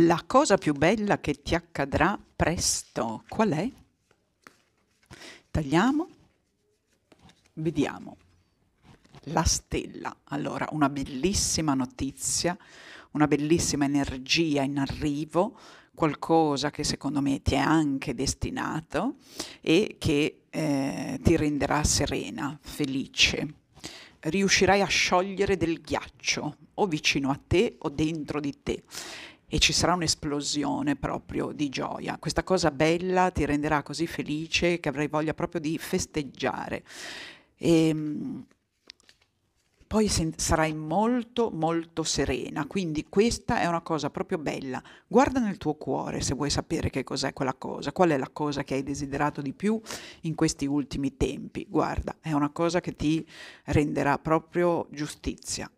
La cosa più bella che ti accadrà presto, qual è? Tagliamo, vediamo. La stella. Allora, una bellissima notizia, una bellissima energia in arrivo, qualcosa che secondo me ti è anche destinato e che eh, ti renderà serena, felice riuscirai a sciogliere del ghiaccio o vicino a te o dentro di te e ci sarà un'esplosione proprio di gioia. Questa cosa bella ti renderà così felice che avrai voglia proprio di festeggiare. E, ehm, poi sarai molto molto serena, quindi questa è una cosa proprio bella. Guarda nel tuo cuore se vuoi sapere che cos'è quella cosa, qual è la cosa che hai desiderato di più in questi ultimi tempi. Guarda, è una cosa che ti renderà proprio giustizia.